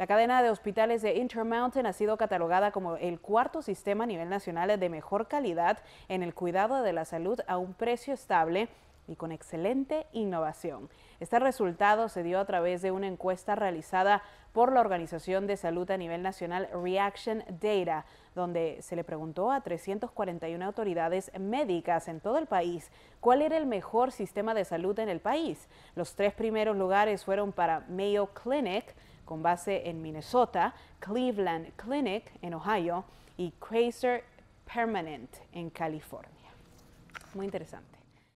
La cadena de hospitales de Intermountain ha sido catalogada como el cuarto sistema a nivel nacional de mejor calidad en el cuidado de la salud a un precio estable y con excelente innovación. Este resultado se dio a través de una encuesta realizada por la Organización de Salud a nivel nacional Reaction Data, donde se le preguntó a 341 autoridades médicas en todo el país cuál era el mejor sistema de salud en el país. Los tres primeros lugares fueron para Mayo Clinic, con base en Minnesota, Cleveland Clinic en Ohio y Kaiser Permanent en California. Muy interesante.